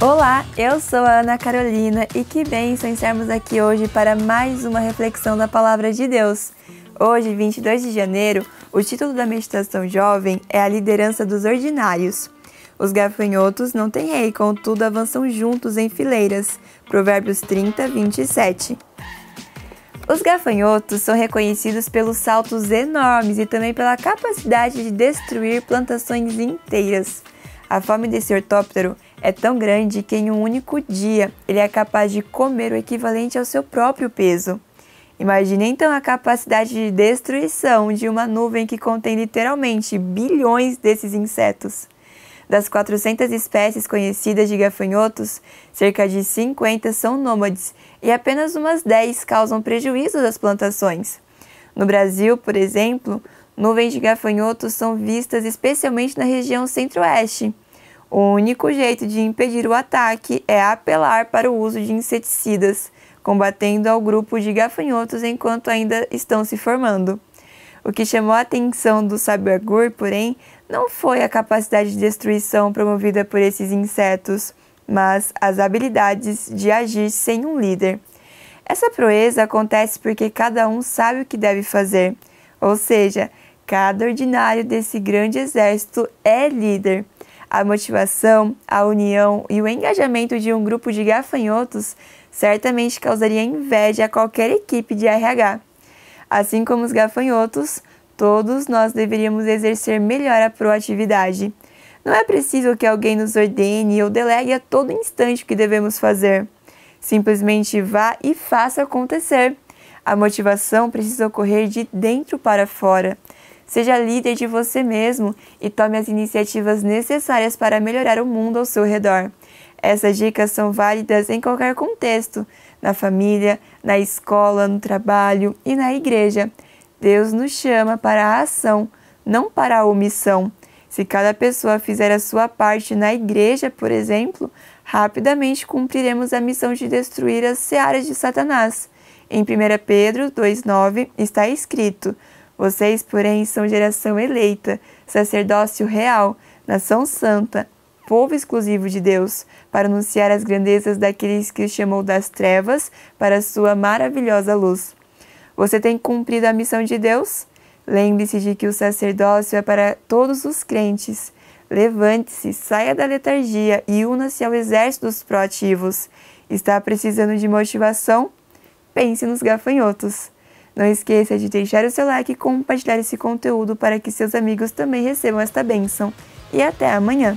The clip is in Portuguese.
Olá, eu sou a Ana Carolina e que bem estarmos aqui hoje para mais uma reflexão da Palavra de Deus. Hoje, 22 de janeiro, o título da meditação jovem é A Liderança dos Ordinários. Os gafanhotos não têm rei, contudo avançam juntos em fileiras. Provérbios 30, 27. Os gafanhotos são reconhecidos pelos saltos enormes e também pela capacidade de destruir plantações inteiras. A fome desse ortóptero é tão grande que em um único dia ele é capaz de comer o equivalente ao seu próprio peso. Imagine então a capacidade de destruição de uma nuvem que contém literalmente bilhões desses insetos. Das 400 espécies conhecidas de gafanhotos, cerca de 50 são nômades e apenas umas 10 causam prejuízo às plantações. No Brasil, por exemplo, nuvens de gafanhotos são vistas especialmente na região centro-oeste. O único jeito de impedir o ataque é apelar para o uso de inseticidas, combatendo ao grupo de gafanhotos enquanto ainda estão se formando. O que chamou a atenção do Sabergur, porém, não foi a capacidade de destruição promovida por esses insetos, mas as habilidades de agir sem um líder. Essa proeza acontece porque cada um sabe o que deve fazer, ou seja, cada ordinário desse grande exército é líder a motivação, a união e o engajamento de um grupo de gafanhotos certamente causaria inveja a qualquer equipe de RH. Assim como os gafanhotos, todos nós deveríamos exercer melhor a proatividade. Não é preciso que alguém nos ordene ou delegue a todo instante o que devemos fazer. Simplesmente vá e faça acontecer. A motivação precisa ocorrer de dentro para fora. Seja líder de você mesmo e tome as iniciativas necessárias para melhorar o mundo ao seu redor. Essas dicas são válidas em qualquer contexto, na família, na escola, no trabalho e na igreja. Deus nos chama para a ação, não para a omissão. Se cada pessoa fizer a sua parte na igreja, por exemplo, rapidamente cumpriremos a missão de destruir as searas de Satanás. Em 1 Pedro 2,9 está escrito: vocês, porém, são geração eleita, sacerdócio real, nação santa, povo exclusivo de Deus, para anunciar as grandezas daqueles que o chamou das trevas para a sua maravilhosa luz. Você tem cumprido a missão de Deus? Lembre-se de que o sacerdócio é para todos os crentes. Levante-se, saia da letargia e una-se ao exército dos proativos. Está precisando de motivação? Pense nos gafanhotos. Não esqueça de deixar o seu like e compartilhar esse conteúdo para que seus amigos também recebam esta bênção. E até amanhã!